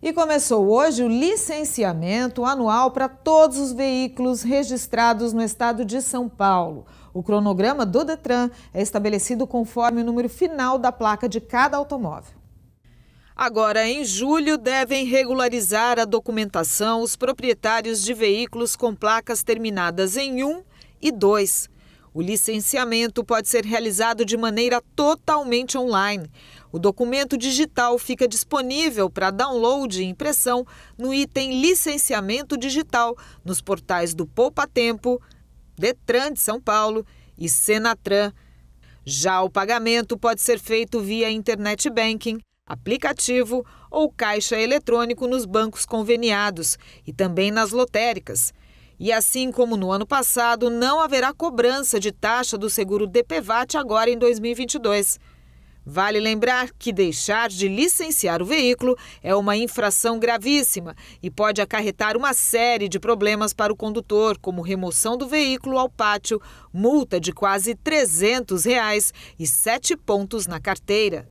E começou hoje o licenciamento anual para todos os veículos registrados no estado de São Paulo. O cronograma do Detran é estabelecido conforme o número final da placa de cada automóvel. Agora, em julho, devem regularizar a documentação os proprietários de veículos com placas terminadas em 1 e 2. O licenciamento pode ser realizado de maneira totalmente online. O documento digital fica disponível para download e impressão no item Licenciamento Digital nos portais do Poupa Tempo, Detran de São Paulo e Senatran. Já o pagamento pode ser feito via internet banking, aplicativo ou caixa eletrônico nos bancos conveniados e também nas lotéricas. E assim como no ano passado, não haverá cobrança de taxa do seguro DPVAT agora em 2022. Vale lembrar que deixar de licenciar o veículo é uma infração gravíssima e pode acarretar uma série de problemas para o condutor, como remoção do veículo ao pátio, multa de quase R$ 300 reais e sete pontos na carteira.